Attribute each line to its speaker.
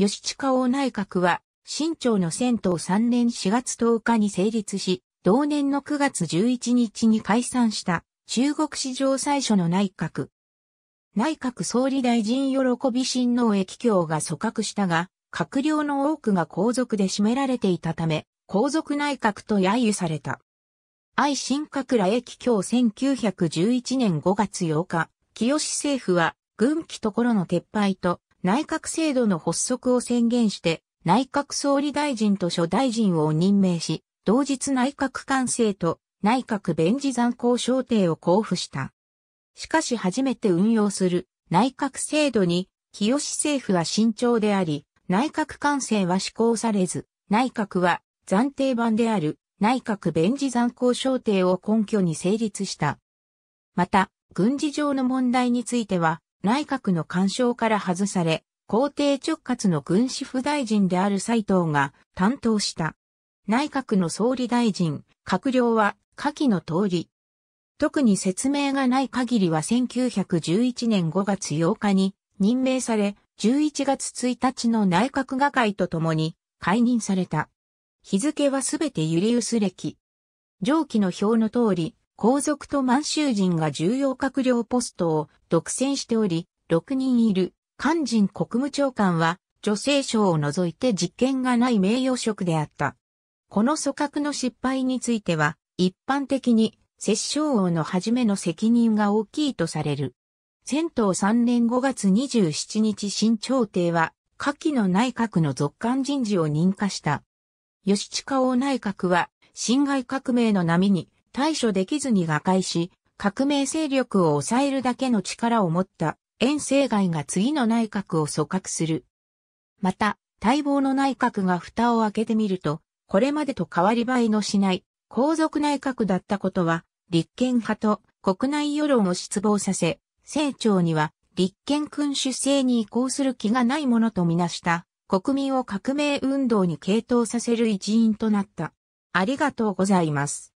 Speaker 1: 吉地下王内閣は、新朝の戦闘3年4月10日に成立し、同年の9月11日に解散した中国史上最初の内閣。内閣総理大臣喜び新農駅卿が組閣したが、閣僚の多くが皇族で占められていたため、皇族内閣と揶揄された。愛新閣ら駅卿1911年5月8日、清政府は軍旗ところの撤廃と内閣制度の発足を宣言して、内閣総理大臣と諸大臣を任命し、同日内閣官制と内閣弁事残高省定を交付した。しかし初めて運用する内閣制度に、清政府は慎重であり、内閣官制は施行されず、内閣は暫定版である内閣弁事残高省定を根拠に成立した。また、軍事上の問題については、内閣の干渉から外され、皇帝直轄の軍司府大臣である斎藤が担当した。内閣の総理大臣、閣僚は下記の通り。特に説明がない限りは1911年5月8日に任命され、11月1日の内閣が会とともに解任された。日付はすべてユリウス歴。上記の表の通り、皇族と満州人が重要閣僚ポストを独占しており、6人いる肝人国務長官は女性省を除いて実権がない名誉職であった。この組閣の失敗については、一般的に、摂政王の初めの責任が大きいとされる。戦闘3年5月27日新朝廷は、下記の内閣の続官人事を認可した。吉地下王内閣は、侵害革命の波に、対処できずに瓦解し、革命勢力を抑えるだけの力を持った遠征外が次の内閣を組閣する。また、待望の内閣が蓋を開けてみると、これまでと変わり映えのしない皇族内閣だったことは、立憲派と国内世論を失望させ、政庁には立憲君主制に移行する気がないものとみなした国民を革命運動に傾倒させる一因となった。ありがとうございます。